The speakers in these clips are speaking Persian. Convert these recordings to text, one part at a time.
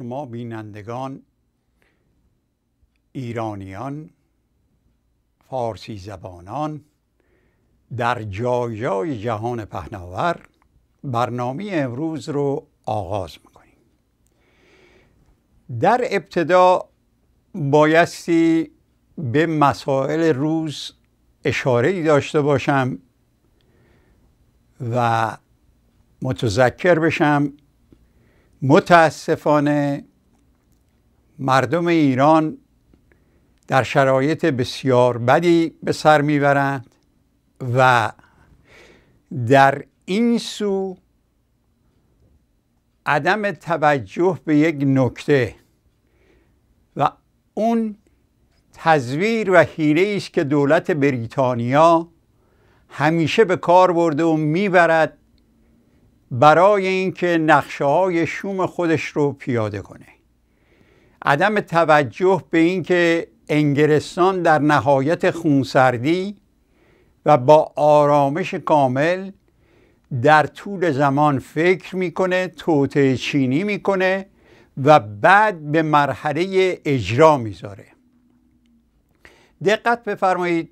شما بینندگان ایرانیان فارسی زبانان در جای جای جهان پهناور برنامه امروز رو آغاز میکنیم در ابتدا بایستی به مسائل روز اشاره داشته باشم و متذکر بشم متاسفانه مردم ایران در شرایط بسیار بدی به سر میبرند و در این سو عدم توجه به یک نکته و اون تزویر و حیله است که دولت بریتانیا همیشه به کار برده و میبرد برای اینکه نقشه های شوم خودش رو پیاده کنه عدم توجه به اینکه انگلستان در نهایت خونسردی و با آرامش کامل در طول زمان فکر میکنه توطعه چینی میکنه و بعد به مرحله اجرا میذاره دقت بفرمایید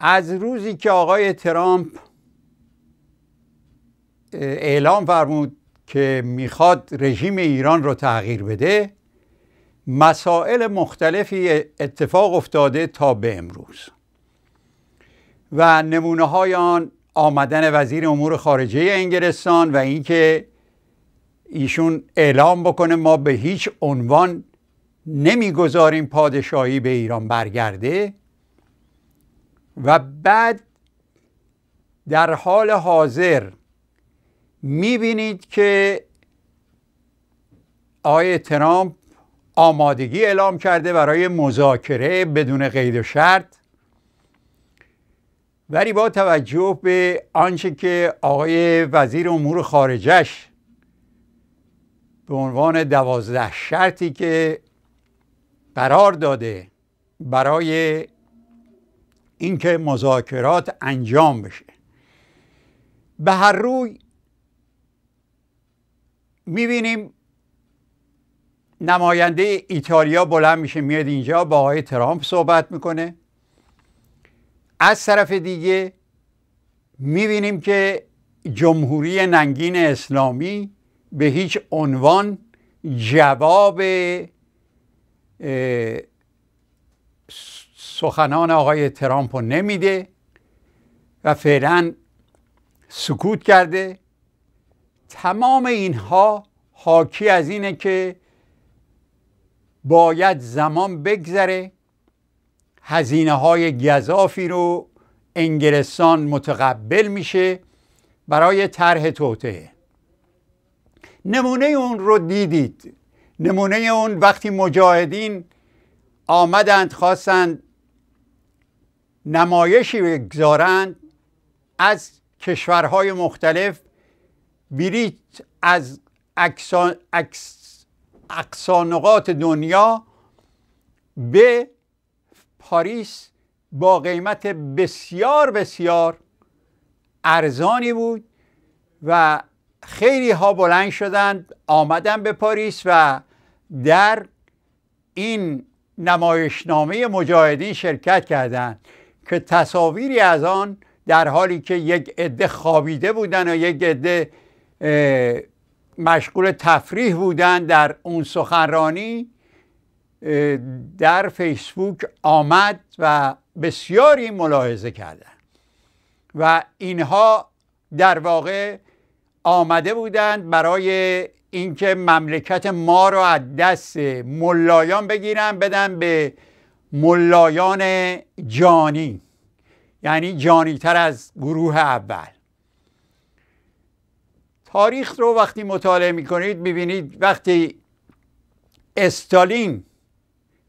از روزی که آقای ترامپ اعلام فرمود که میخواد رژیم ایران رو تغییر بده مسائل مختلفی اتفاق افتاده تا به امروز و نمونه های آن آمدن وزیر امور خارجه انگلستان و اینکه ایشون اعلام بکنه ما به هیچ عنوان نمیگذاریم پادشاهی به ایران برگرده و بعد در حال حاضر میبینید که آقای ترامپ آمادگی اعلام کرده برای مذاکره بدون قید و شرط ولی با توجه به آنچه که آقای وزیر امور خارجش به عنوان دوازده شرطی که قرار داده برای اینکه مذاکرات انجام بشه به هر روی میبینیم نماینده ایتالیا بلند میشه میاد اینجا با آقای ترامپ صحبت میکنه از طرف دیگه میبینیم که جمهوری ننگین اسلامی به هیچ عنوان جواب سخنان آقای ترامپ رو نمیده و فعلا سکوت کرده تمام اینها حاکی از اینه که باید زمان بگذره هزینه های گذافی رو انگلستان متقبل میشه برای طرح توطعه نمونه اون رو دیدید نمونه اون وقتی مجاهدین آمدند خواستند نمایشی بگذارند از کشورهای مختلف بریت از اقصانقات دنیا به پاریس با قیمت بسیار بسیار ارزانی بود و خیلی ها بلند شدند آمدن به پاریس و در این نمایشنامه مجاهدین شرکت کردند که تصاویری از آن در حالی که یک عده خوابیده بودن و یک عده مشغول تفریح بودن در اون سخنرانی در فیسبوک آمد و بسیاری ملاحظه کردند و اینها در واقع آمده بودند برای اینکه مملکت ما رو از دست ملایان بگیرن بدن به ملایان جانی یعنی جانی از گروه اول تاریخ رو وقتی مطالعه میکنید میبینید وقتی استالین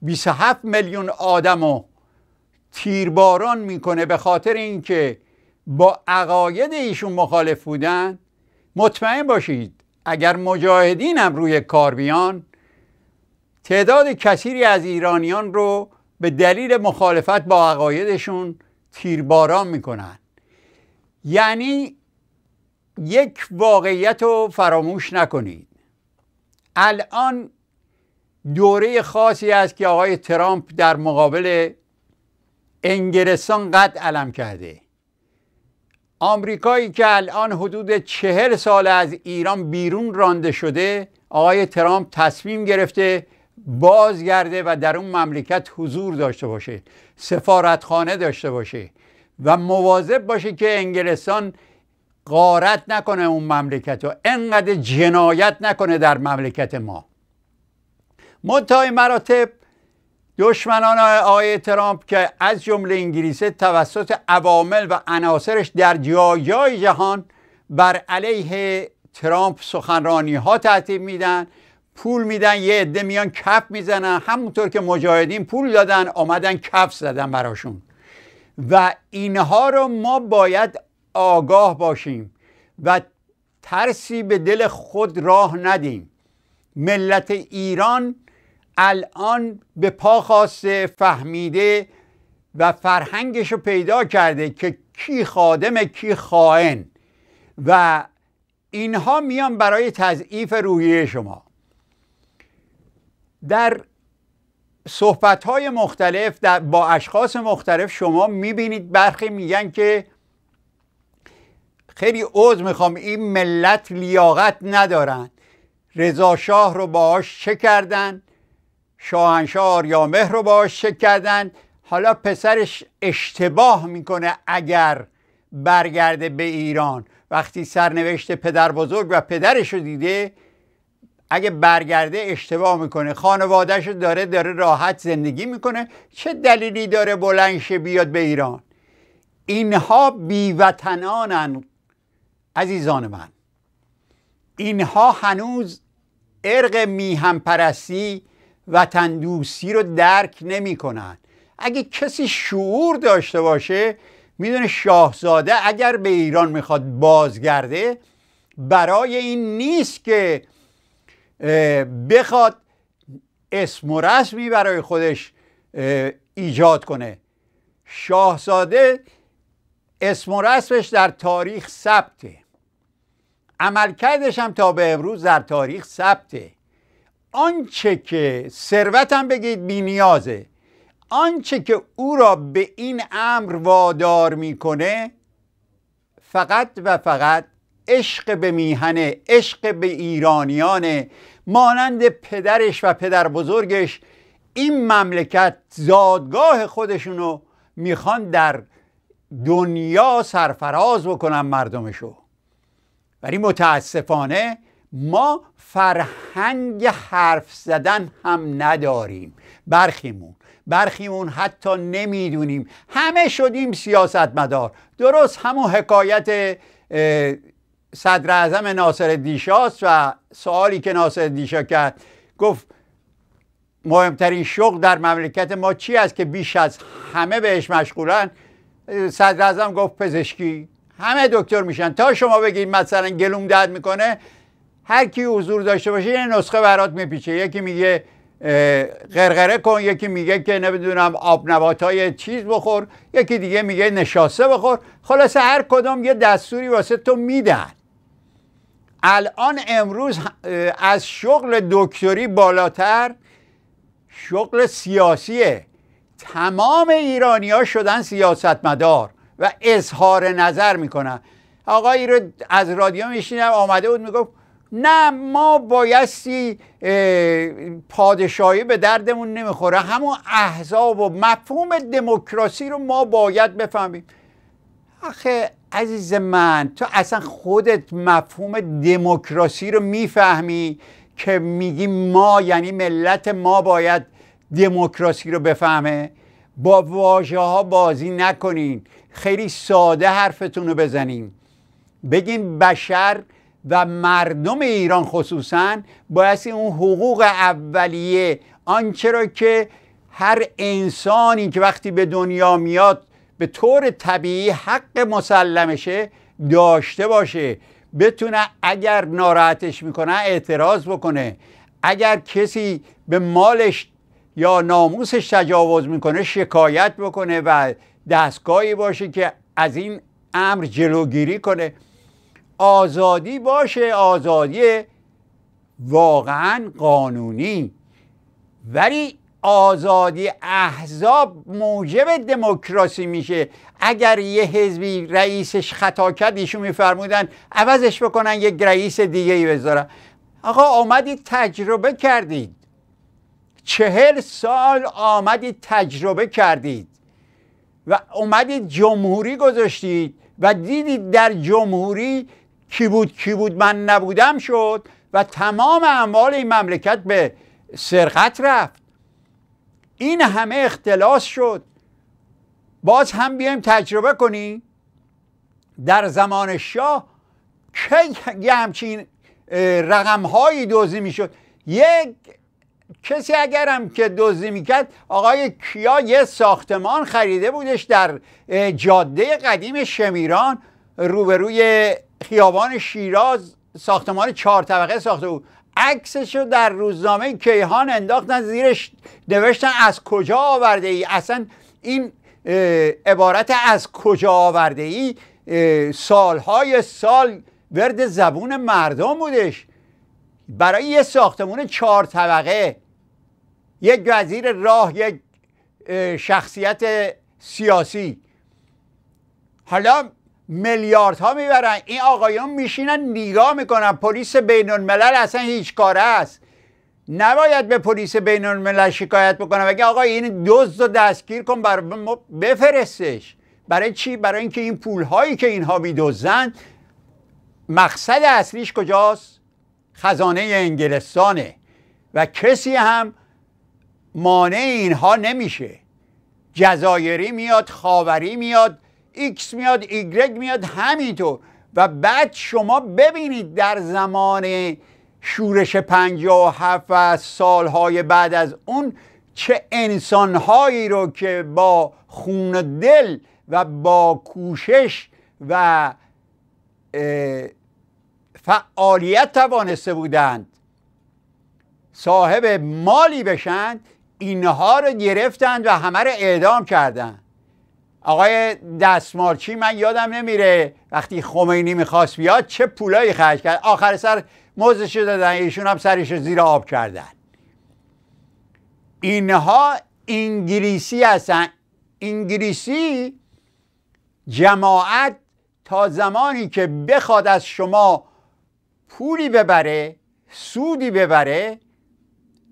27 میلیون آدم رو تیرباران میکنه به خاطر اینکه با عقاید ایشون مخالف بودن مطمئن باشید اگر مجاهدین هم روی کار بیان تعداد کثیری از ایرانیان رو به دلیل مخالفت با عقایدشون تیرباران میکنن یعنی یک واقعیت رو فراموش نکنید الان دوره خاصی است که آقای ترامپ در مقابل انگلستان قد علم کرده آمریکایی که الان حدود چهل سال از ایران بیرون رانده شده آقای ترامپ تصمیم گرفته بازگرده و در اون مملکت حضور داشته باشه سفارتخانه داشته باشه و مواظب باشه که انگلستان قارت نکنه اون مملکت رو انقدر جنایت نکنه در مملکت ما منتهای مراتب دشمنان آقای ترامپ که از جمله انگلیسه توسط عوامل و عناصرش در جای جهان بر علیه ترامپ سخنرانی ها تعطیب میدن پول میدن یه عده میان کف میزنن همونطور که مجاهدین پول دادن آمدن کف زدن براشون و اینها رو ما باید آگاه باشیم و ترسی به دل خود راه ندیم ملت ایران الان به پا خواسته فهمیده و فرهنگش رو پیدا کرده که کی خادم کی خائن و اینها میان برای تضعیف روحیه شما در صحبت های مختلف در با اشخاص مختلف شما میبینید برخی میگن که خیلی عوض میخوام این ملت لیاقت ندارن رضا شاه رو باهاش چه کردن شاهنشاه آریامه رو باهاش چه کردن حالا پسرش اشتباه میکنه اگر برگرده به ایران وقتی سرنوشت پدر بزرگ و پدرش رو دیده اگه برگرده اشتباه میکنه خانوادهش داره داره راحت زندگی میکنه چه دلیلی داره بلنشه بیاد به ایران اینها بیوطنانن عزیزان من اینها هنوز ارق میهمپرستی و تندوسی رو درک نمی کنند. اگه کسی شعور داشته باشه میدونه شاهزاده اگر به ایران میخواد بازگرده برای این نیست که بخواد اسم و رسمی برای خودش ایجاد کنه شاهزاده اسم و رسمش در تاریخ ثبته عملکردش هم تا به امروز در تاریخ ثبته آنچه که ثروتم بگید بینیازه آنچه که او را به این امر وادار میکنه فقط و فقط عشق به میهنه عشق به ایرانیانه مانند پدرش و پدر بزرگش این مملکت زادگاه خودشونو میخوان در دنیا سرفراز بکنن مردمشو ولی متاسفانه ما فرهنگ حرف زدن هم نداریم برخیمون برخیمون حتی نمیدونیم همه شدیم سیاستمدار درست همون حکایت صدر اعظم ناصر دیشاست و سوالی که ناصر دیشا کرد گفت مهمترین شغل در مملکت ما چی است که بیش از همه بهش مشغولن صدر اعظم گفت پزشکی همه دکتر میشن تا شما بگید مثلا گلوم درد میکنه هر کی حضور داشته باشه یه نسخه برات میپیچه یکی میگه غرغره کن یکی میگه که نمیدونم آب نبات های چیز بخور یکی دیگه میگه نشاسته بخور خلاصه هر کدام یه دستوری واسه تو میدن الان امروز از شغل دکتری بالاتر شغل سیاسیه تمام ایرانی ها شدن سیاستمدار و اظهار نظر میکنن آقایی رو از رادیو میشینم آمده بود میگفت نه ما بایستی پادشاهی به دردمون نمیخوره همون احزاب و مفهوم دموکراسی رو ما باید بفهمیم آخه عزیز من تو اصلا خودت مفهوم دموکراسی رو میفهمی که میگی ما یعنی ملت ما باید دموکراسی رو بفهمه با واژه ها بازی نکنین خیلی ساده حرفتون رو بزنیم بگیم بشر و مردم ایران خصوصا باید اون حقوق اولیه آنچه را که هر انسانی که وقتی به دنیا میاد به طور طبیعی حق مسلمشه داشته باشه بتونه اگر ناراحتش میکنه اعتراض بکنه اگر کسی به مالش یا ناموسش تجاوز میکنه شکایت بکنه و دستگاهی باشه که از این امر جلوگیری کنه آزادی باشه آزادی واقعا قانونی ولی آزادی احزاب موجب دموکراسی میشه اگر یه حزبی رئیسش خطا کرد ایشون میفرمودن عوضش بکنن یک رئیس دیگه ای بذارن آقا آمدید تجربه کردید چهل سال آمدید تجربه کردید و اومدید جمهوری گذاشتید و دیدید در جمهوری کی بود کی بود من نبودم شد و تمام اموال این مملکت به سرقت رفت این همه اختلاس شد باز هم بیایم تجربه کنیم در زمان شاه که یه همچین رقمهایی دوزی میشد یک کسی اگرم که دزدی میکرد آقای کیا یه ساختمان خریده بودش در جاده قدیم شمیران روبروی خیابان شیراز ساختمان چهار طبقه ساخته بود عکسش رو در روزنامه کیهان انداختن زیرش نوشتن از کجا آورده ای اصلا این عبارت از کجا آورده ای سالهای سال ورد زبون مردم بودش برای یه ساختمون چهار طبقه یک وزیر راه یک شخصیت سیاسی حالا میلیاردها میبرن این آقایان میشینن نگاه میکنن پلیس بین الملل اصلا هیچ کاره است نباید به پلیس بین الملل شکایت بکنم بگه آقا این دزد رو دستگیر کن بر بفرستش برای چی برای اینکه این پول هایی که اینها میدزدن مقصد اصلیش کجاست خزانه انگلستانه و کسی هم مانع اینها نمیشه جزایری میاد خاوری میاد ایکس میاد ایگرگ میاد همینطور و بعد شما ببینید در زمان شورش 57 و سالهای بعد از اون چه انسانهایی رو که با خون دل و با کوشش و فعالیت توانسته بودند صاحب مالی بشند اینها رو گرفتند و همه رو اعدام کردند آقای دستمارچی من یادم نمیره وقتی خمینی میخواست بیاد چه پولایی خرج کرد آخر سر موزش دادن ایشون هم سرش زیر آب کردن اینها انگلیسی هستن انگلیسی جماعت تا زمانی که بخواد از شما پولی ببره سودی ببره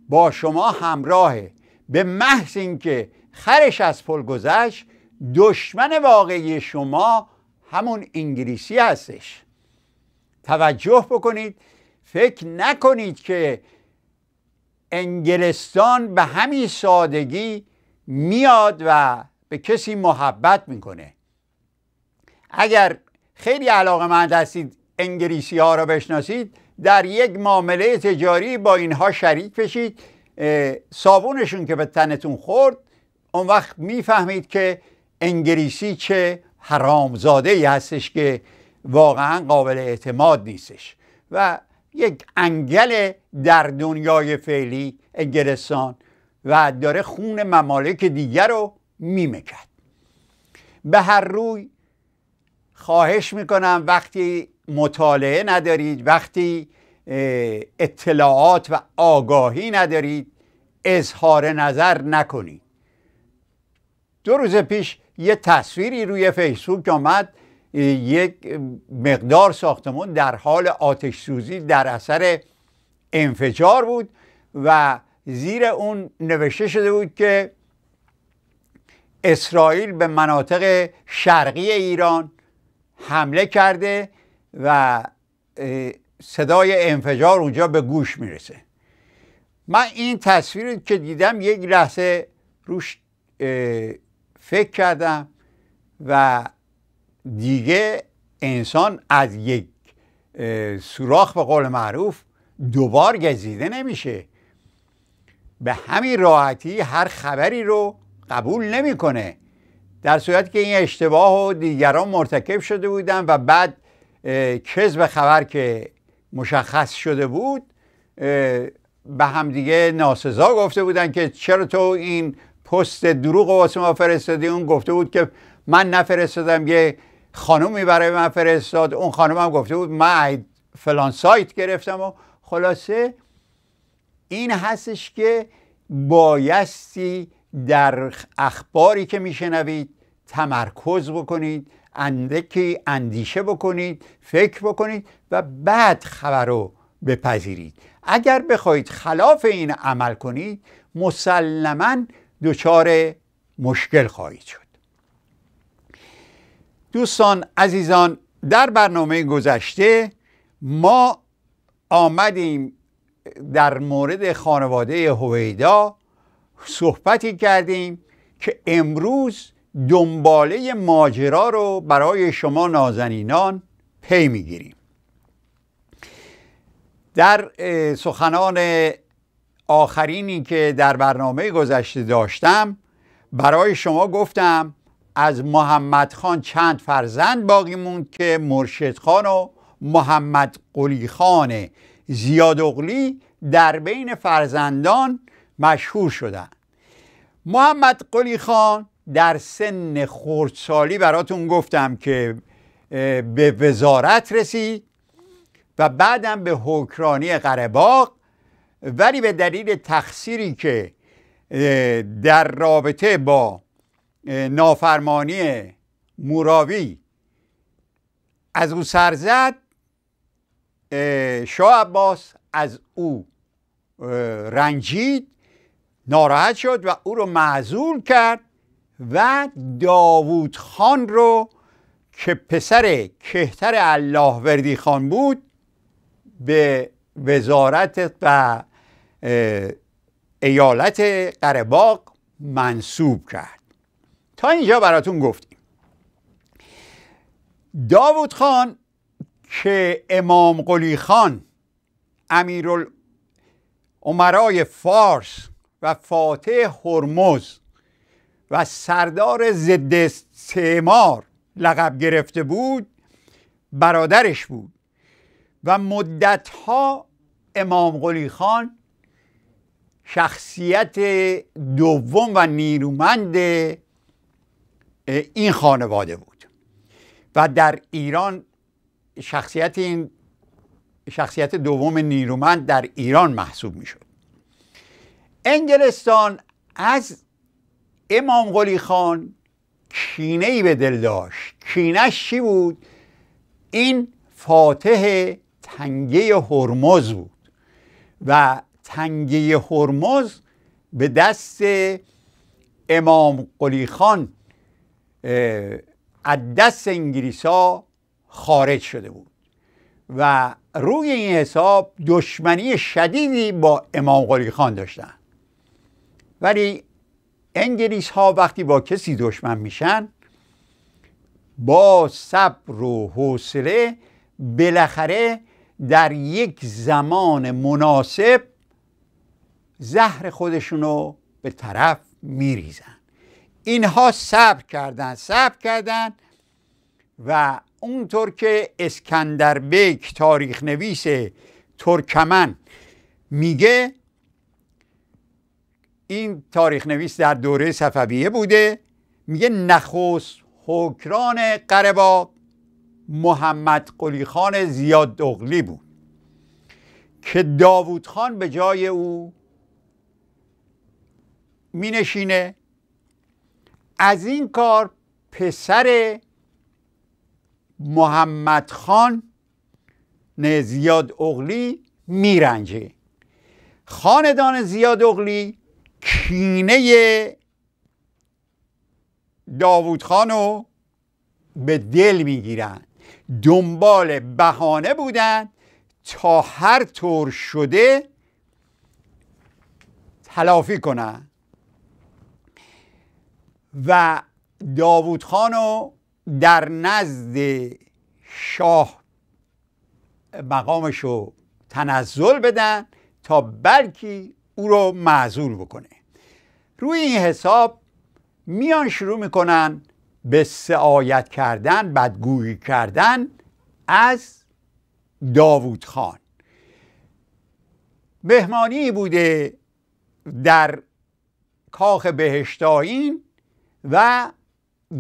با شما همراهه به محض اینکه خرش از پل گذشت دشمن واقعی شما همون انگلیسی هستش توجه بکنید فکر نکنید که انگلستان به همین سادگی میاد و به کسی محبت میکنه اگر خیلی علاقه مند هستید انگلیسی ها را بشناسید در یک معامله تجاری با اینها شریک بشید صابونشون که به تنتون خورد اون وقت میفهمید که انگلیسی چه حرامزاده ای هستش که واقعا قابل اعتماد نیستش و یک انگل در دنیای فعلی انگلستان و داره خون ممالک دیگر رو میمکد به هر روی خواهش میکنم وقتی مطالعه ندارید وقتی اطلاعات و آگاهی ندارید اظهار نظر نکنید دو روز پیش یه تصویری روی فیسبوک آمد یک مقدار ساختمون در حال آتش سوزی در اثر انفجار بود و زیر اون نوشته شده بود که اسرائیل به مناطق شرقی ایران حمله کرده و صدای انفجار اونجا به گوش میرسه من این تصویر که دیدم یک لحظه روش فکر کردم و دیگه انسان از یک سوراخ به قول معروف دوبار گزیده نمیشه به همین راحتی هر خبری رو قبول نمیکنه در صورتی که این اشتباه و دیگران مرتکب شده بودن و بعد به خبر که مشخص شده بود به همدیگه ناسزا گفته بودن که چرا تو این پست دروغ واسه ما فرستادی اون گفته بود که من نفرستادم یه خانومی برای من فرستاد اون خانم هم گفته بود من فلان سایت گرفتم و خلاصه این هستش که بایستی در اخباری که میشنوید تمرکز بکنید اندکی اندیشه بکنید فکر بکنید و بعد خبر رو بپذیرید اگر بخواید خلاف این عمل کنید مسلما دچار مشکل خواهید شد دوستان عزیزان در برنامه گذشته ما آمدیم در مورد خانواده هویدا صحبتی کردیم که امروز دنباله ماجرا رو برای شما نازنینان پی میگیریم در سخنان آخرینی که در برنامه گذشته داشتم برای شما گفتم از محمد خان چند فرزند باقی موند که مرشد خان و محمد قلی خان زیاد در بین فرزندان مشهور شدند محمد قلی خان در سن خردسالی براتون گفتم که به وزارت رسید و بعدم به حکرانی قرباق ولی به دلیل تقصیری که در رابطه با نافرمانی موراوی از او سر زد شاه عباس از او رنجید ناراحت شد و او رو معزول کرد و داوود خان رو که پسر کهتر الله وردی خان بود به وزارت و ایالت قرباق منصوب کرد تا اینجا براتون گفتیم داوود خان که امام قلی خان امیر فارس و فاتح هرمز و سردار ضد استعمار لقب گرفته بود برادرش بود و مدتها امام قلی خان شخصیت دوم و نیرومند این خانواده بود و در ایران شخصیت این شخصیت دوم نیرومند در ایران محسوب میشد انگلستان از امام قلی خان کینه ای به دل داشت کینش چی بود این فاتح تنگه هرمز بود و تنگه هرمز به دست امام قلی خان از دست انگلیسا خارج شده بود و روی این حساب دشمنی شدیدی با امام قلی خان داشتن ولی انگلیس ها وقتی با کسی دشمن میشن با صبر و حوصله بالاخره در یک زمان مناسب زهر خودشونو به طرف میریزن اینها صبر کردن صبر کردن و اونطور که اسکندر بیک تاریخ نویس ترکمن میگه این تاریخ نویس در دوره صفویه بوده میگه نخوس حکران قربا محمد قلیخان خان زیاد دغلی بود که داوود خان به جای او نشینه از این کار پسر محمد خان زیاد اغلی میرنجه خاندان زیاد اغلی کینه داوود خانو به دل میگیرن دنبال بهانه بودند تا هر طور شده تلافی کنند و داوود خانو در نزد شاه مقامش رو تنزل بدن تا بلکی او رو معذول بکنه روی این حساب میان شروع میکنن به سعایت کردن بدگویی کردن از داوود خان مهمانی بوده در کاخ بهشتاین و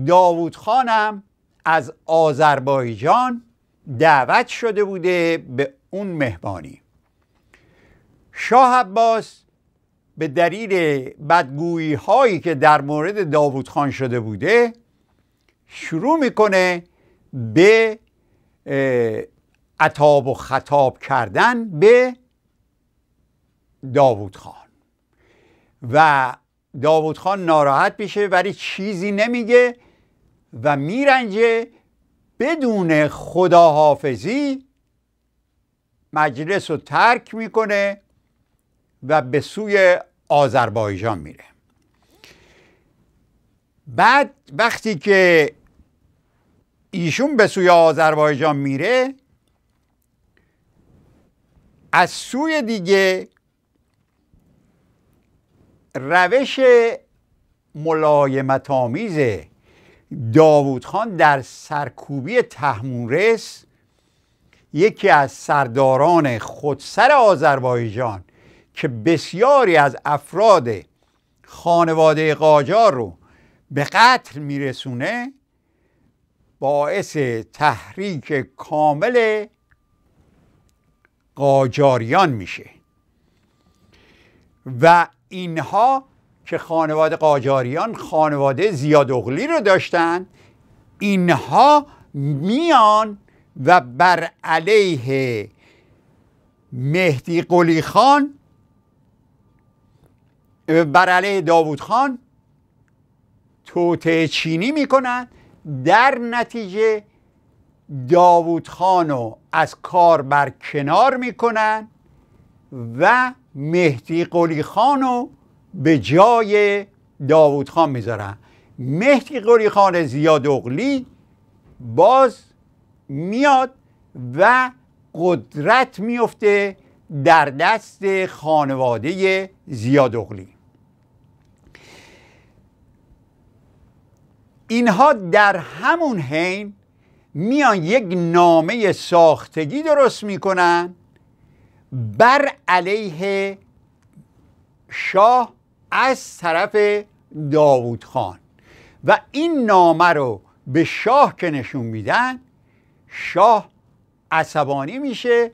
داوود خانم از آذربایجان دعوت شده بوده به اون مهمانی شاه عباس به دلیل بدگویی هایی که در مورد داوود خان شده بوده شروع میکنه به عطاب و خطاب کردن به داوود خان و داوود خان ناراحت میشه ولی چیزی نمیگه و میرنجه بدون خداحافظی مجلس رو ترک میکنه و به سوی آذربایجان میره بعد وقتی که ایشون به سوی آذربایجان میره از سوی دیگه روش ملایمت آمیز داوود خان در سرکوبی تحمورس یکی از سرداران خودسر آذربایجان که بسیاری از افراد خانواده قاجار رو به قتل میرسونه باعث تحریک کامل قاجاریان میشه و اینها که خانواده قاجاریان خانواده زیاد اغلی رو داشتن اینها میان و بر علیه مهدی قلی خان بر علیه داوود خان توطعه چینی میکنند در نتیجه داوود خانو از کار بر کنار میکنن و مهدی قلی رو به جای داوود خان میذارن مهدی قلی خان زیاد اغلی باز میاد و قدرت میفته در دست خانواده زیاد اغلی اینها در همون حین میان یک نامه ساختگی درست میکنن بر علیه شاه از طرف داوود خان و این نامه رو به شاه که نشون میدن شاه عصبانی میشه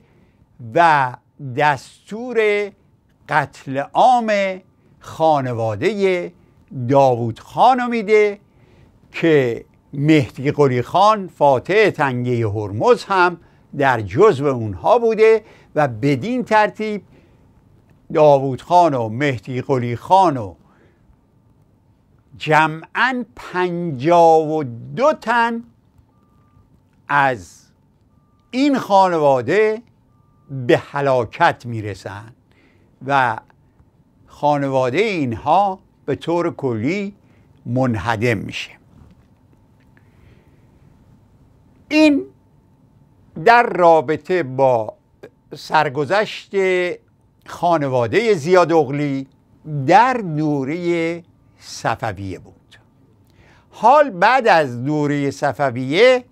و دستور قتل عام خانواده داوود خان رو میده که مهدی قلی خان فاتح تنگه هرمز هم در جزو اونها بوده و بدین ترتیب داوود خان و مهدی قلی خان و جمعا پنجا و دو تن از این خانواده به هلاکت میرسن و خانواده اینها به طور کلی منهدم میشه این در رابطه با سرگذشت خانواده زیاد اغلی در دوره صفویه بود حال بعد از دوره صفویه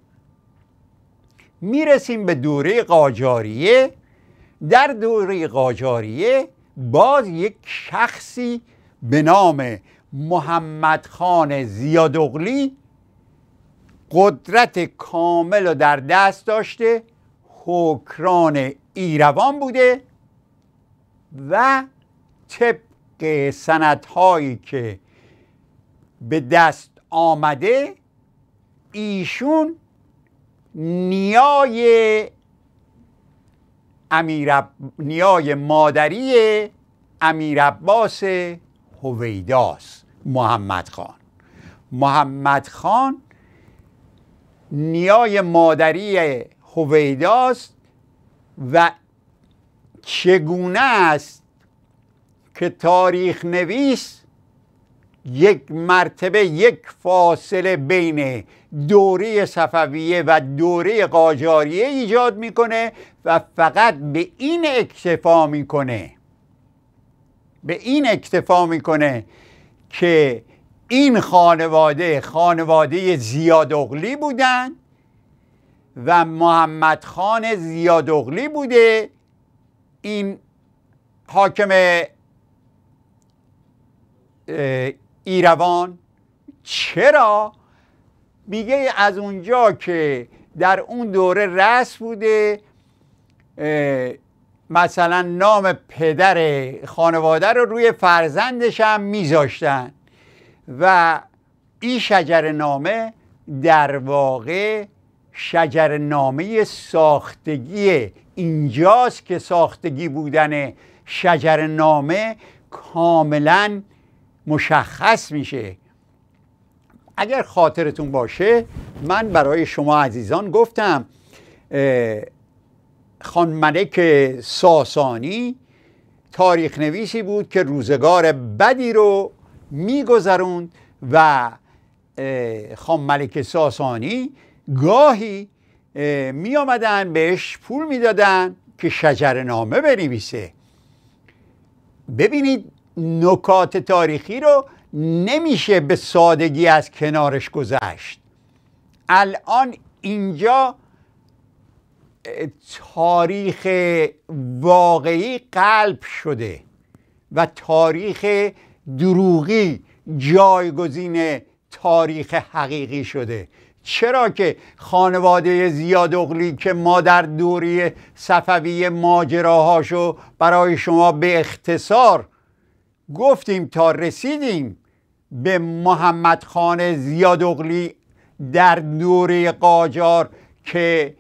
میرسیم به دوره قاجاریه در دوره قاجاریه باز یک شخصی به نام محمد خان قدرت کامل رو در دست داشته حکران ایروان بوده و طبق سندهایی که به دست آمده ایشون نیای امیر نیای مادری امیر عباس هویداست محمد خان محمد خان نیای مادری هویداست و چگونه است که تاریخ نویس یک مرتبه یک فاصله بین دوره صفویه و دوره قاجاریه ایجاد میکنه و فقط به این اکتفا میکنه به این اکتفا میکنه که این خانواده خانواده زیادغلی بودن و محمد خان زیادغلی بوده این حاکم ایروان چرا میگه از اونجا که در اون دوره رس بوده مثلا نام پدر خانواده رو روی فرزندش هم میذاشتن و این شجر نامه در واقع شجر نامه ساختگی اینجاست که ساختگی بودن شجر نامه کاملا مشخص میشه اگر خاطرتون باشه من برای شما عزیزان گفتم خان ملک ساسانی تاریخ نویسی بود که روزگار بدی رو میگذروند و خام ملک ساسانی گاهی می آمدن بهش پول میدادن که شجر نامه بنویسه ببینید نکات تاریخی رو نمیشه به سادگی از کنارش گذشت الان اینجا تاریخ واقعی قلب شده و تاریخ دروغی جایگزین تاریخ حقیقی شده چرا که خانواده زیادغلی که ما در دوری صفوی ماجراهاشو برای شما به اختصار گفتیم تا رسیدیم به محمد خان زیادغلی در دوره قاجار که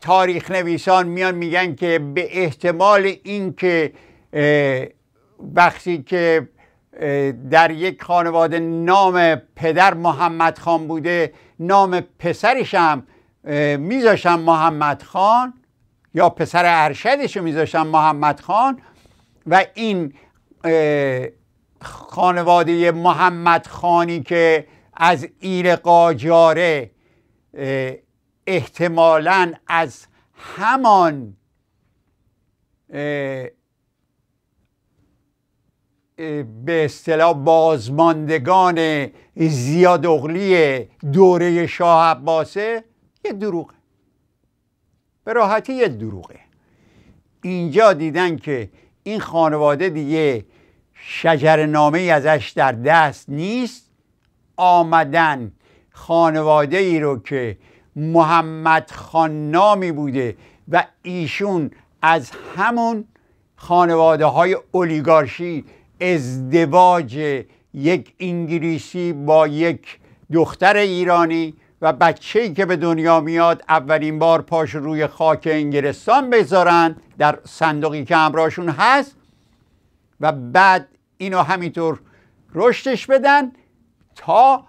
تاریخ نویسان میان میگن که به احتمال اینکه بخشی که در یک خانواده نام پدر محمد خان بوده نام پسرش هم میذاشم محمد خان یا پسر ارشدش رو میذاشم محمد خان و این خانواده محمد خانی که از ایر قاجاره احتمالا از همان به اصطلاح بازماندگان زیاد اغلی دوره شاه عباسه یه دروغه به راحتی یه دروغه اینجا دیدن که این خانواده دیگه شجر نامه ازش در دست نیست آمدن خانواده ای رو که محمد خان نامی بوده و ایشون از همون خانواده های اولیگارشی ازدواج یک انگلیسی با یک دختر ایرانی و ای که به دنیا میاد اولین بار پاش روی خاک انگلستان بذارن در صندوقی که همراهشون هست و بعد اینو همینطور رشدش بدن تا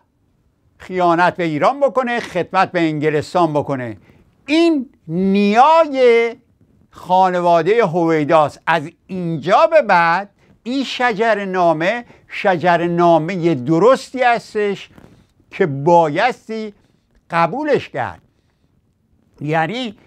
خیانت به ایران بکنه خدمت به انگلستان بکنه این نیای خانواده هویداست از اینجا به بعد این شجر نامه شجر نامه درستی هستش که بایستی قبولش کرد یعنی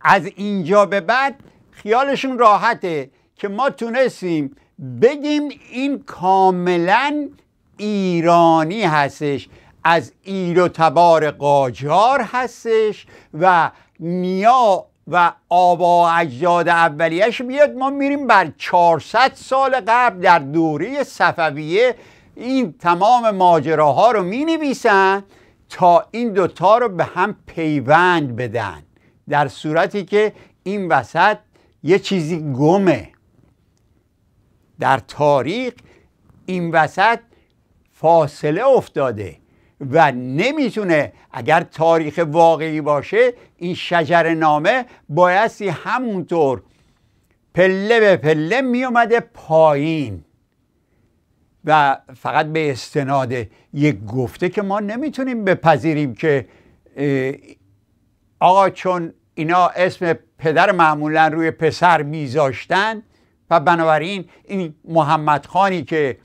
از اینجا به بعد خیالشون راحته که ما تونستیم بگیم این کاملا ایرانی هستش از ایروتبار تبار قاجار هستش و نیا و آبا اجداد اولیش بیاد ما میریم بر 400 سال قبل در دوره صفویه این تمام ماجراها رو می نویسن تا این دوتا رو به هم پیوند بدن در صورتی که این وسط یه چیزی گمه در تاریخ این وسط فاصله افتاده و نمیتونه اگر تاریخ واقعی باشه این شجر نامه بایستی همونطور پله به پله می اومده پایین و فقط به استناد یک گفته که ما نمیتونیم بپذیریم که آقا چون اینا اسم پدر معمولا روی پسر میذاشتن و بنابراین این محمد خانی که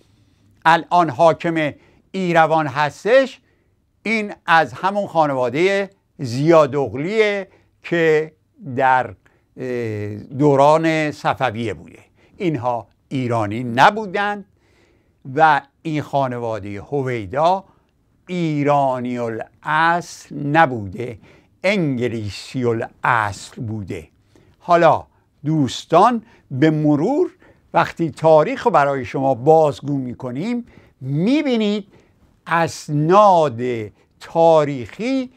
الان حاکم ایروان هستش این از همون خانواده زیادغلیه که در دوران صفویه بوده اینها ایرانی نبودند و این خانواده هویدا ایرانی الاصل نبوده انگلیسی الاصل بوده حالا دوستان به مرور وقتی تاریخ رو برای شما بازگو می بینید اسناد تاریخی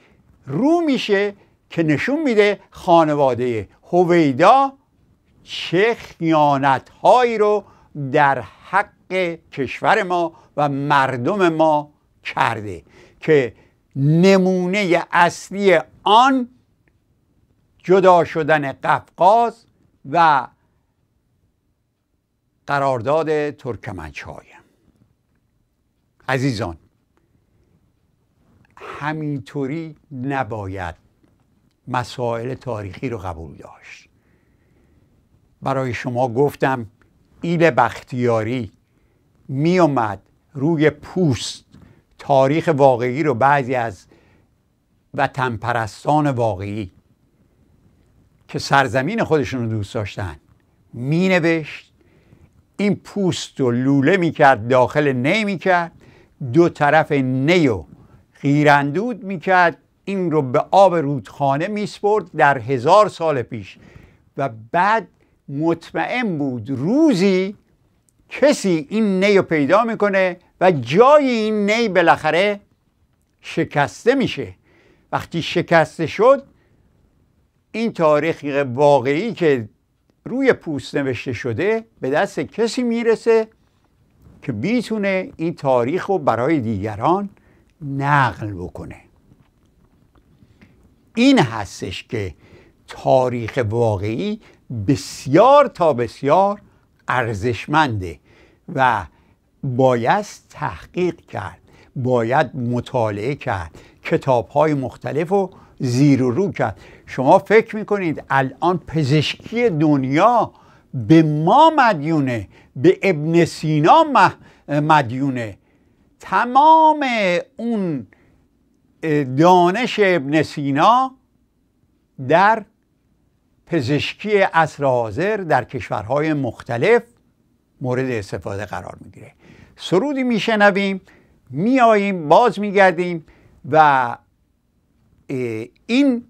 رو میشه که نشون میده خانواده هویدا چه خیانت هایی رو در حق کشور ما و مردم ما کرده که نمونه اصلی آن جدا شدن قفقاز و قرارداد ترکمنچای عزیزان همینطوری نباید مسائل تاریخی رو قبول داشت برای شما گفتم ایل بختیاری میومد روی پوست تاریخ واقعی رو بعضی از وطن پرستان واقعی که سرزمین خودشون رو دوست داشتن مینوشت این پوست رو لوله میکرد داخل نی میکرد دو طرف نیو خیراندود میکرد این رو به آب رودخانه میسپرد در هزار سال پیش و بعد مطمئن بود روزی کسی این نی رو پیدا میکنه و جای این نی بالاخره شکسته میشه وقتی شکسته شد این تاریخ واقعی که روی پوست نوشته شده به دست کسی میرسه که بیتونه این تاریخ رو برای دیگران نقل بکنه این هستش که تاریخ واقعی بسیار تا بسیار ارزشمنده و باید تحقیق کرد باید مطالعه کرد کتاب های مختلف رو زیر و رو کرد شما فکر میکنید الان پزشکی دنیا به ما مدیونه به ابن سینا مدیونه تمام اون دانش ابن سینا در پزشکی عصر حاضر در کشورهای مختلف مورد استفاده قرار میگیره سرودی میشنویم میاییم باز میگردیم و این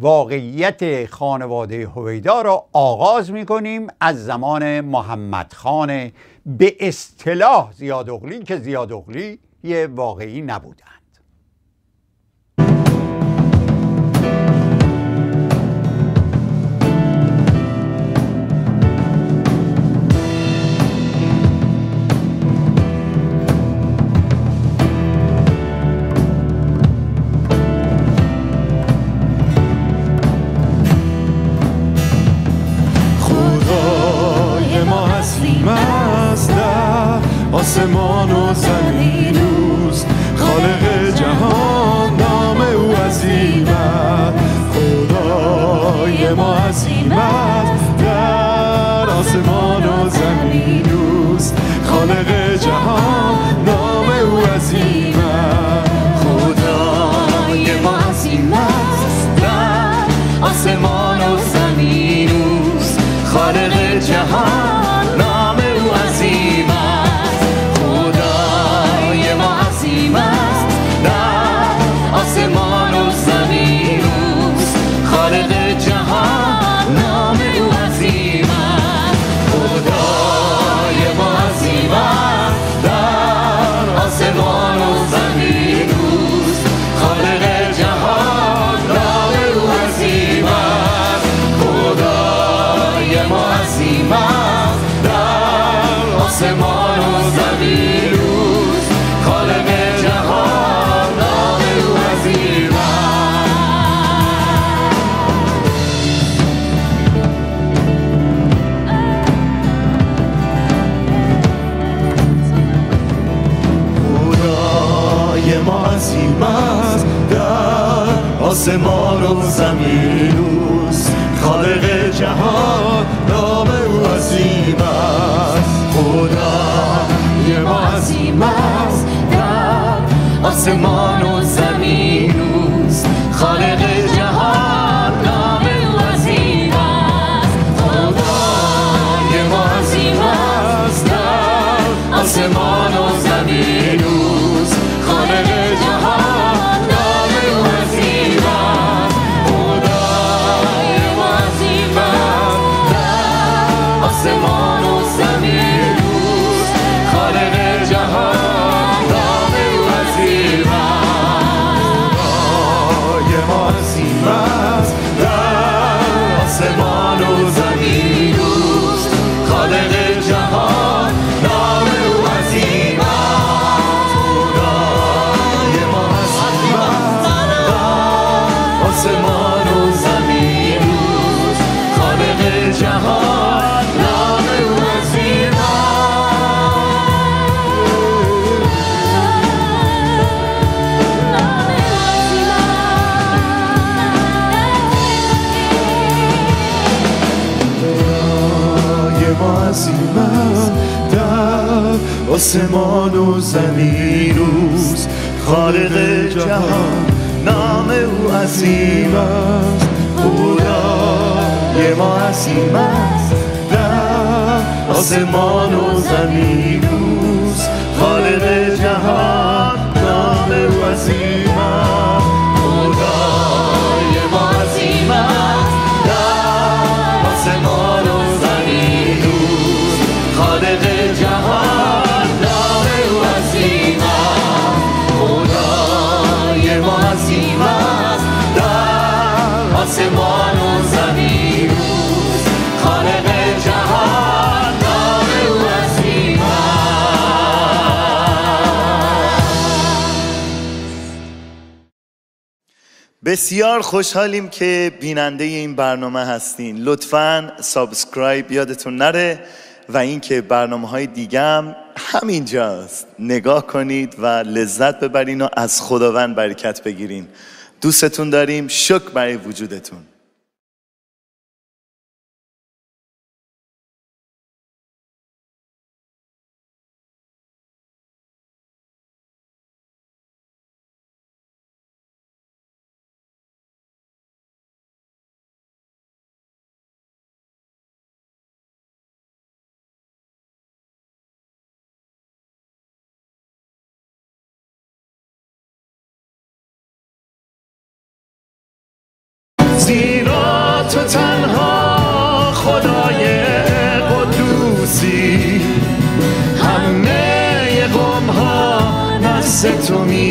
واقعیت خانواده هویدا را آغاز می کنیم از زمان محمد خان به اصطلاح زیادغلی که زیادغلی یه واقعی نبودن آسمان و زمین اوست خالق جهان نام او عظیم است خدا یه ما عظیم است در آسمان و آسمان و زمین روز خالق جهان نام او عظیم است یه ما عظیم است در آسمان و زمین روز خالق جهان بسیار خوشحالیم که بیننده این برنامه هستین لطفا سابسکرایب یادتون نره و اینکه برنامه های هم همینجاست نگاه کنید و لذت ببرین و از خداوند برکت بگیرین دوستتون داریم شک برای وجودتون senza me.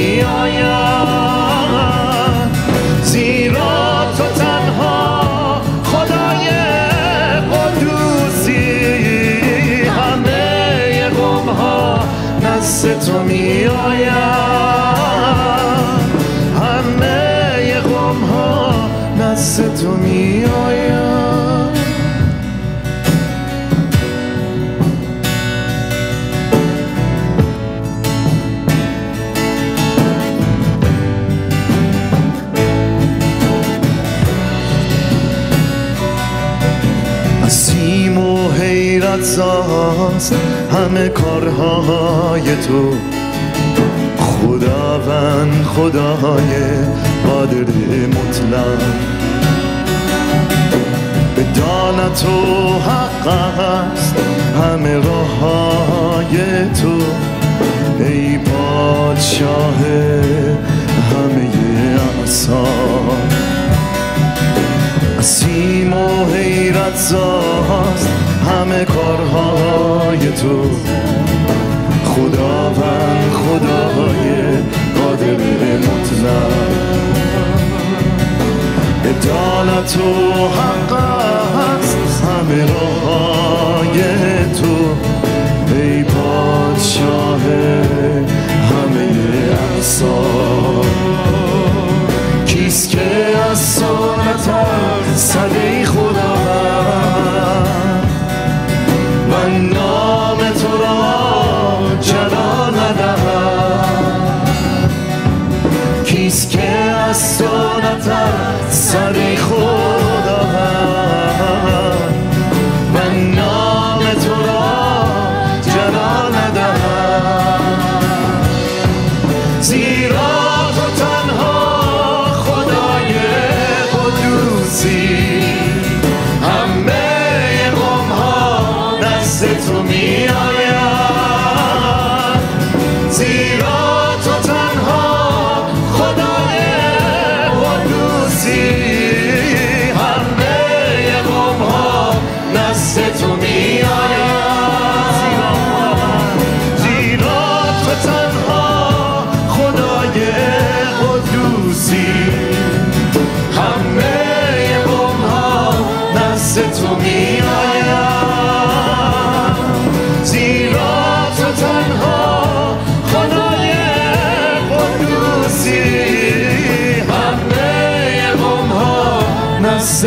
همه کارهای تو خداوند خدای قادر مطلق به دانت و حق است همه راههای تو ای پادشاه همه اعصاب قسیم و حیرت زاست همه کارهای تو خداوند خدای قادر مطلق ادالت و حق هست همه راهای تو ای پادشاه همه احسا کیست که از صدی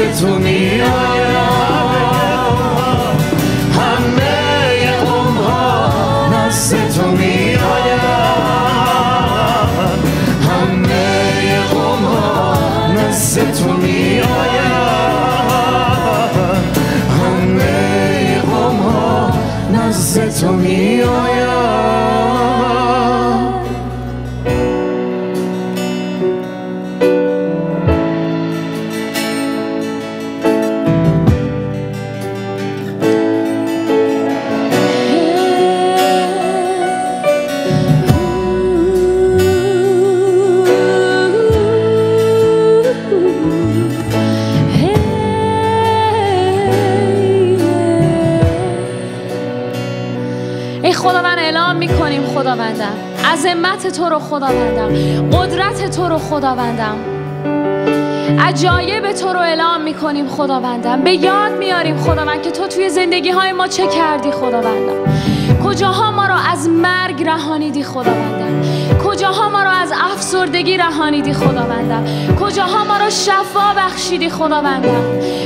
It's will me سمت تو رو خداوندم قدرت تو رو خداوندم عجایب تو رو اعلام میکنیم خداوندم به یاد میاریم خداوند که تو توی زندگی های ما چه کردی خداوندم کجاها ما رو از مرگ رهانیدی خداوندم کجاها ما رو از افسردگی رهانیدی خداوندم کجاها ما رو شفا بخشیدی خداوندم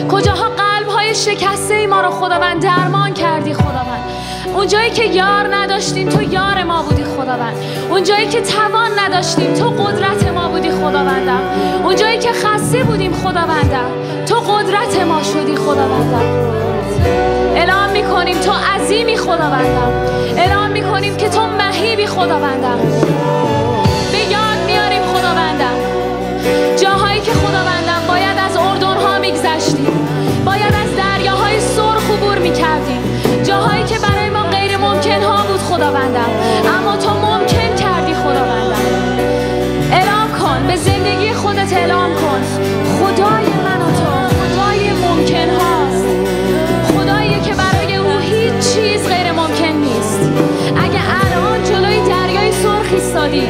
کجاها قلب های شکسته ای ما رو خداوند درمان کردی خداوند اونجایی که یار نداشتیم تو یار ما بودی خداوند اونجایی که توان نداشتیم تو قدرت ما بودی خداوندم اونجایی که خسته بودیم خداوندم تو قدرت ما شدی خداوندم اعلام میکنیم تو عظیمی خداوندم اعلام میکنیم که تو مهیبی خداوندم به یاد میاریم خداوندم جاهایی که خداوندم باید از اردن ها میگذشتیم باید خداوندم اما تو ممکن کردی خداوندم اعلام کن به زندگی خودت اعلام کن خدای من و تو خدای ممکن هاست خدایی که برای او هیچ چیز غیر ممکن نیست اگه الان جلوی دریای سرخ ایستادی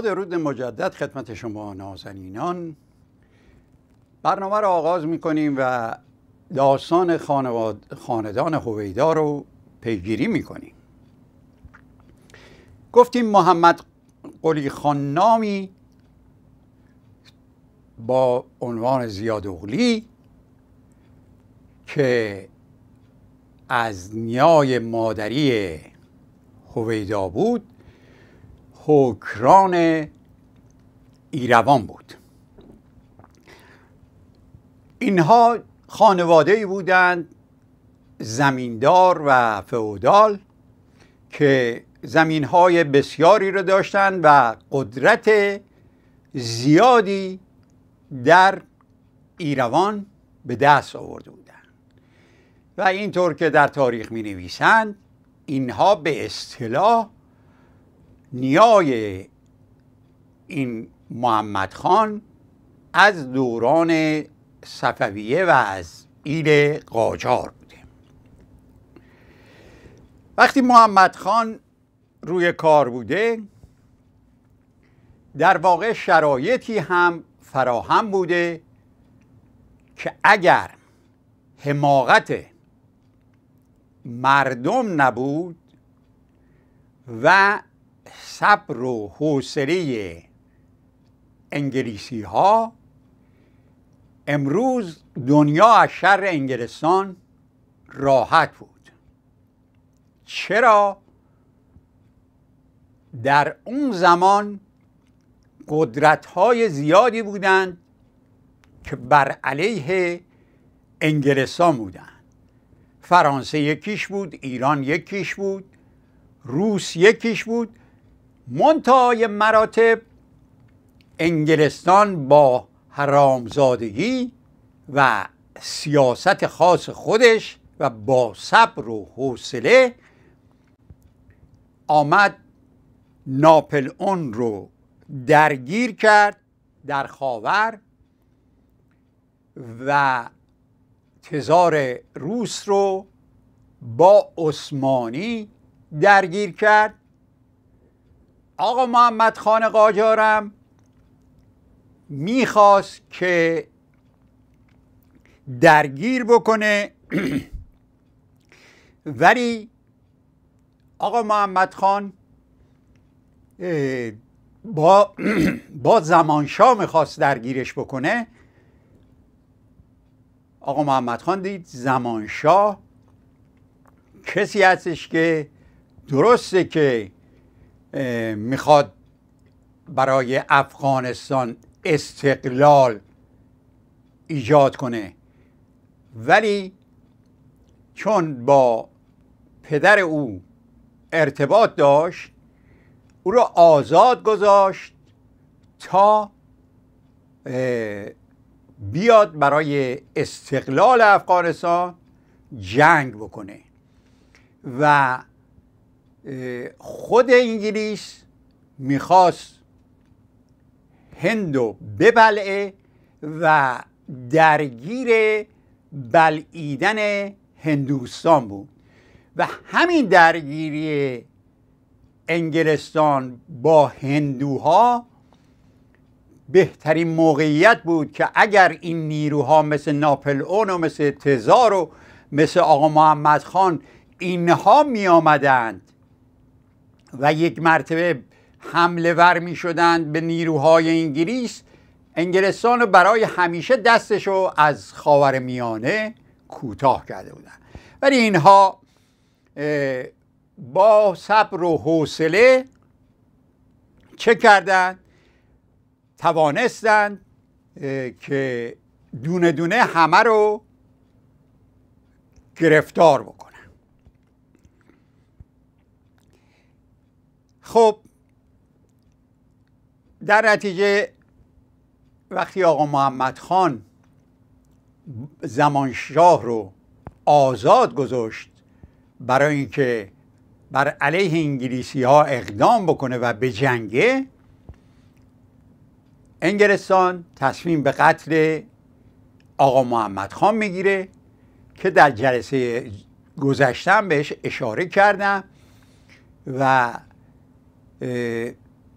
در رود مجدد خدمت شما نازنینان برنامه را آغاز می کنیم و داستان خاندان هویدا رو پیگیری می کنیم گفتیم محمد قلی خان نامی با عنوان زیاد اغلی که از نیای مادری هویدا بود حکران ایروان بود اینها خانواده ای بودند زمیندار و فئودال که زمین های بسیاری را داشتند و قدرت زیادی در ایروان به دست آورده بودند و اینطور که در تاریخ می نویسند اینها به اصطلاح نیای این محمد خان از دوران صفویه و از ایل قاجار بوده وقتی محمد خان روی کار بوده در واقع شرایطی هم فراهم بوده که اگر حماقت مردم نبود و صبر و حوصله انگلیسی ها امروز دنیا از شر انگلستان راحت بود چرا در اون زمان قدرت های زیادی بودند که بر علیه انگلستان بودند فرانسه یکیش بود ایران یکیش بود روس یکیش بود منتهای مراتب انگلستان با حرامزادگی و سیاست خاص خودش و با صبر و حوصله آمد ناپل اون رو درگیر کرد در خاور و تزار روس رو با عثمانی درگیر کرد آقا محمد خان قاجارم میخواست که درگیر بکنه ولی آقا محمد خان با, با زمانشاه میخواست درگیرش بکنه آقا محمد خان دید زمانشاه کسی هستش که درسته که میخواد برای افغانستان استقلال ایجاد کنه ولی چون با پدر او ارتباط داشت او را آزاد گذاشت تا بیاد برای استقلال افغانستان جنگ بکنه و خود انگلیس میخواست هندو ببلعه و درگیر بلعیدن هندوستان بود و همین درگیری انگلستان با هندوها بهترین موقعیت بود که اگر این نیروها مثل ناپل اون و مثل تزار و مثل آقا محمد خان اینها می و یک مرتبه حمله ور می شدند به نیروهای انگلیس انگلستان برای همیشه دستش رو از خاور میانه کوتاه کرده بودند ولی اینها با صبر و حوصله چه کردند توانستند که دونه دونه همه رو گرفتار بکن خب در نتیجه وقتی آقا محمد خان زمانشاه رو آزاد گذاشت برای اینکه بر علیه انگلیسی ها اقدام بکنه و به جنگه انگلستان تصمیم به قتل آقا محمد خان میگیره که در جلسه گذشتم بهش اشاره کردم و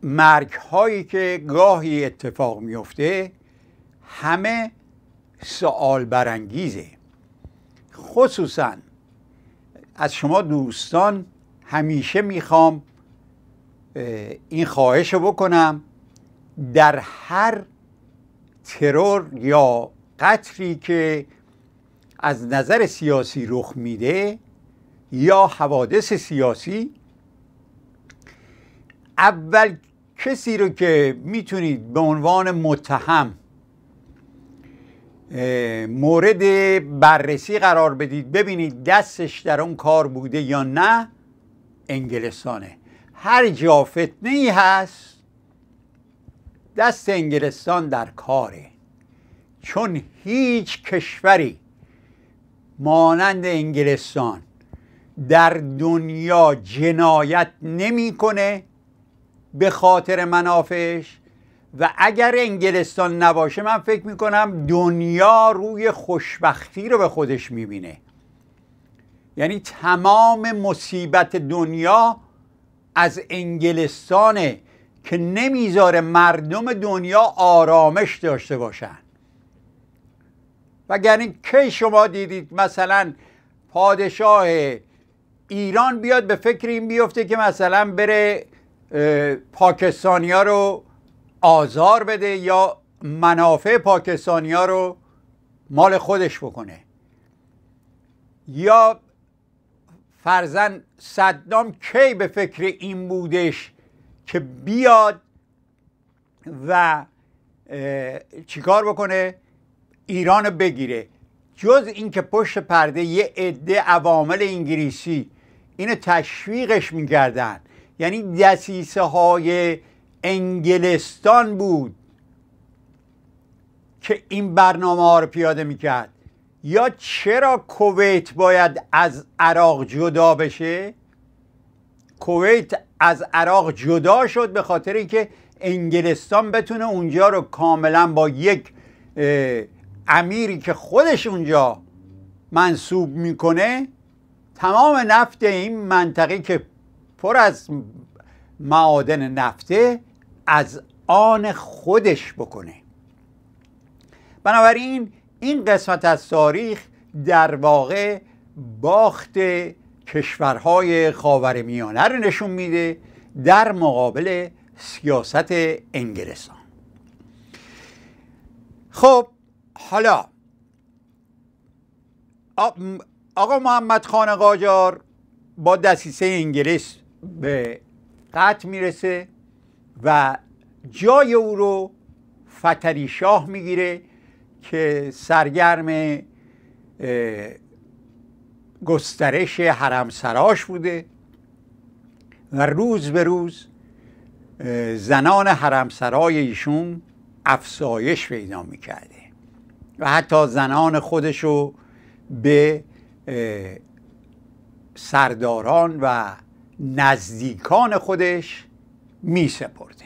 مرگ هایی که گاهی اتفاق میفته همه سوال برانگیزه خصوصا از شما دوستان همیشه میخوام این خواهش رو بکنم در هر ترور یا قطری که از نظر سیاسی رخ میده یا حوادث سیاسی اول کسی رو که میتونید به عنوان متهم مورد بررسی قرار بدید ببینید دستش در اون کار بوده یا نه انگلستانه هر جا فتنه ای هست دست انگلستان در کاره چون هیچ کشوری مانند انگلستان در دنیا جنایت نمیکنه به خاطر منافعش و اگر انگلستان نباشه من فکر میکنم دنیا روی خوشبختی رو به خودش میبینه یعنی تمام مصیبت دنیا از انگلستانه که نمیذاره مردم دنیا آرامش داشته باشن وگرنه کی شما دیدید مثلا پادشاه ایران بیاد به فکر این بیفته که مثلا بره پاکستانیا رو آزار بده یا منافع پاکستانیا رو مال خودش بکنه یا فرزن صدام کی به فکر این بودش که بیاد و چیکار بکنه ایران بگیره جز اینکه پشت پرده یه عده عوامل انگلیسی اینو تشویقش میکردن یعنی دسیسه های انگلستان بود که این برنامه ها رو پیاده میکرد یا چرا کویت باید از عراق جدا بشه کویت از عراق جدا شد به خاطر اینکه انگلستان بتونه اونجا رو کاملا با یک امیری که خودش اونجا منصوب میکنه تمام نفت این منطقه که پر از معادن نفته از آن خودش بکنه بنابراین این قسمت از تاریخ در واقع باخت کشورهای خاورمیانه رو نشون میده در مقابل سیاست انگلستان خب حالا آقا محمد خان قاجار با دسیسه انگلیس به قط میرسه و جای او رو فتری شاه میگیره که سرگرم گسترش حرمسراش بوده و روز به روز زنان حرمسرای ایشون افسایش پیدا میکرده و حتی زنان خودشو به سرداران و نزدیکان خودش می سپرده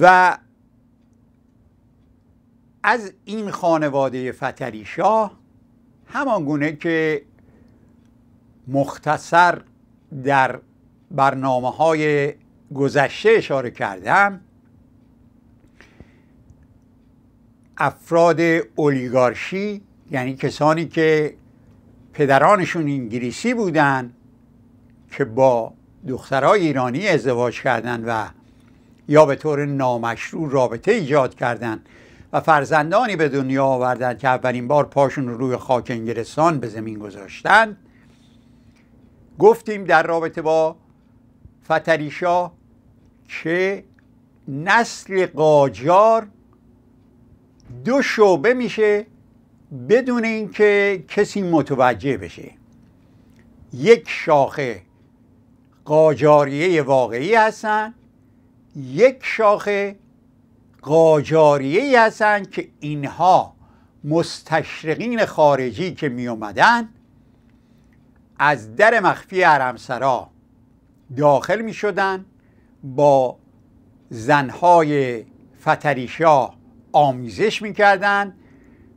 و از این خانواده فتری شاه همان گونه که مختصر در برنامه های گذشته اشاره کردم افراد اولیگارشی یعنی کسانی که پدرانشون انگلیسی بودند که با دخترای ایرانی ازدواج کردن و یا به طور نامشروع رابطه ایجاد کردن و فرزندانی به دنیا آوردن که اولین بار پاشون رو روی خاک انگلستان به زمین گذاشتن گفتیم در رابطه با فتریشا که نسل قاجار دو شعبه میشه بدون اینکه کسی متوجه بشه یک شاخه قاجاریه واقعی هستن یک شاخه قاجاریه هستن که اینها مستشرقین خارجی که می از در مخفی حرمسرا داخل می شدن با زنهای فتریشا آمیزش می کردن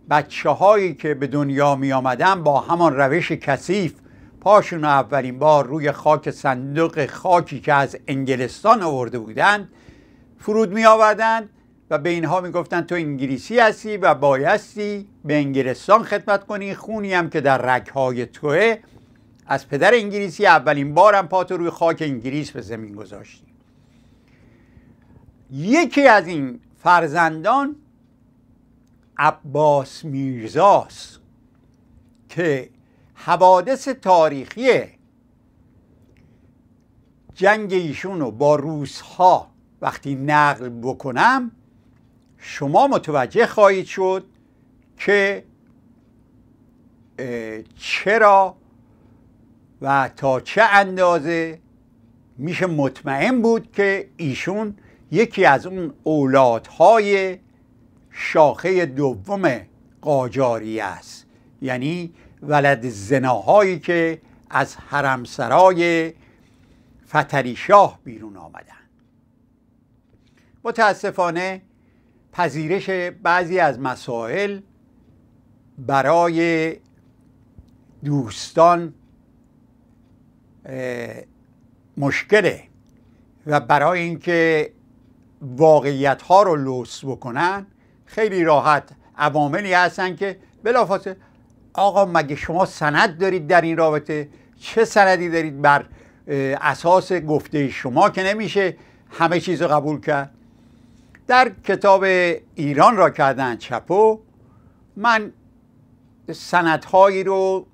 بچه هایی که به دنیا می آمدن با همان روش کثیف پاشون اولین بار روی خاک صندوق خاکی که از انگلستان آورده بودند فرود می آوردن و به اینها گفتن تو انگلیسی هستی و بایستی به انگلستان خدمت کنی خونی هم که در رکهای توه از پدر انگلیسی اولین بارم پاتو روی خاک انگلیس به زمین گذاشتی یکی از این فرزندان عباس میرزاست که حوادث تاریخی جنگ ایشون رو با روس ها وقتی نقل بکنم شما متوجه خواهید شد که چرا و تا چه اندازه میشه مطمئن بود که ایشون یکی از اون اولادهای شاخه دوم قاجاری است یعنی ولد زناهایی که از حرمسرای فتری شاه بیرون آمدن متاسفانه پذیرش بعضی از مسائل برای دوستان مشکله و برای اینکه واقعیت ها رو لوس بکنن خیلی راحت عواملی هستن که بلافاصله آقا مگه شما سند دارید در این رابطه چه سندی دارید بر اساس گفته شما که نمیشه همه چیز رو قبول کرد در کتاب ایران را کردن چپو من سندهایی رو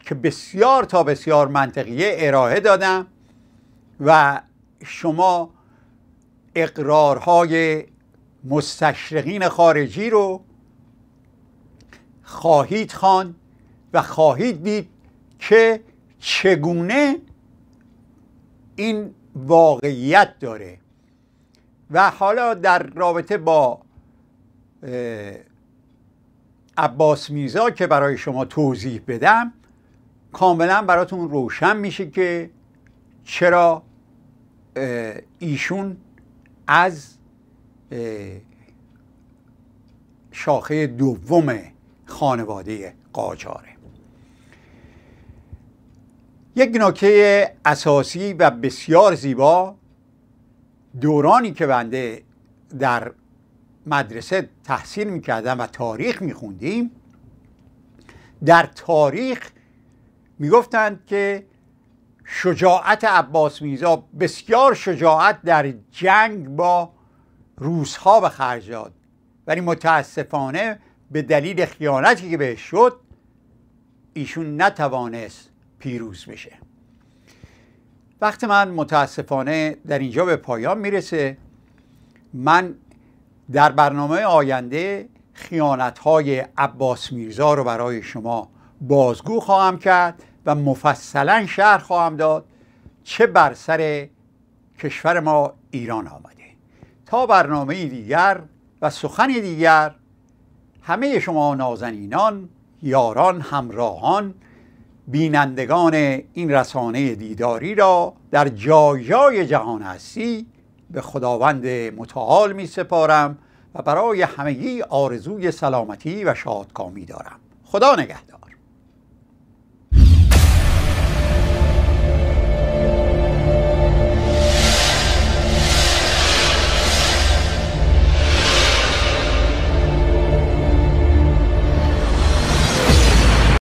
که بسیار تا بسیار منطقیه ارائه دادم و شما اقرارهای مستشرقین خارجی رو خواهید خواند و خواهید دید که چگونه این واقعیت داره و حالا در رابطه با عباس میرزا که برای شما توضیح بدم کاملا براتون روشن میشه که چرا ایشون از شاخه دوم خانواده قاجاره یک نکته اساسی و بسیار زیبا دورانی که بنده در مدرسه تحصیل میکردم و تاریخ میخوندیم در تاریخ میگفتند که شجاعت عباس میزا بسیار شجاعت در جنگ با روسها به خرج داد ولی متاسفانه به دلیل خیانتی که بهش شد ایشون نتوانست پیروز میشه وقت من متاسفانه در اینجا به پایان میرسه من در برنامه آینده خیانت های عباس میرزا رو برای شما بازگو خواهم کرد و مفصلا شهر خواهم داد چه بر سر کشور ما ایران آمده تا برنامه دیگر و سخن دیگر همه شما نازنینان یاران همراهان بینندگان این رسانه دیداری را در جای جای جهان هستی به خداوند متعال می سپارم و برای همگی آرزوی سلامتی و شادکامی دارم خدا نگهدار